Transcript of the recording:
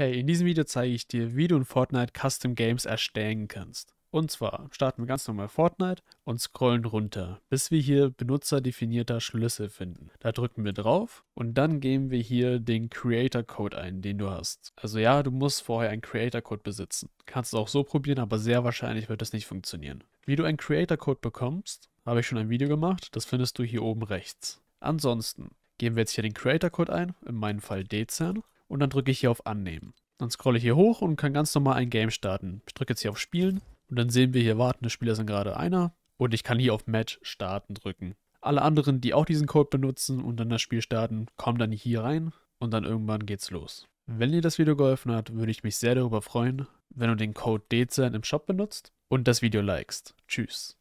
Hey, in diesem Video zeige ich dir, wie du in Fortnite Custom Games erstellen kannst. Und zwar starten wir ganz normal Fortnite und scrollen runter, bis wir hier benutzerdefinierter Schlüssel finden. Da drücken wir drauf und dann geben wir hier den Creator Code ein, den du hast. Also ja, du musst vorher einen Creator Code besitzen. Kannst es auch so probieren, aber sehr wahrscheinlich wird das nicht funktionieren. Wie du einen Creator Code bekommst, habe ich schon ein Video gemacht, das findest du hier oben rechts. Ansonsten geben wir jetzt hier den Creator Code ein, in meinem Fall Dezern und dann drücke ich hier auf Annehmen. Dann scrolle ich hier hoch und kann ganz normal ein Game starten. Ich drücke jetzt hier auf Spielen und dann sehen wir hier wartende Spieler sind gerade einer und ich kann hier auf Match starten drücken. Alle anderen, die auch diesen Code benutzen und dann das Spiel starten, kommen dann hier rein und dann irgendwann geht's los. Wenn dir das Video geholfen hat, würde ich mich sehr darüber freuen, wenn du den Code DZN im Shop benutzt und das Video likest. Tschüss.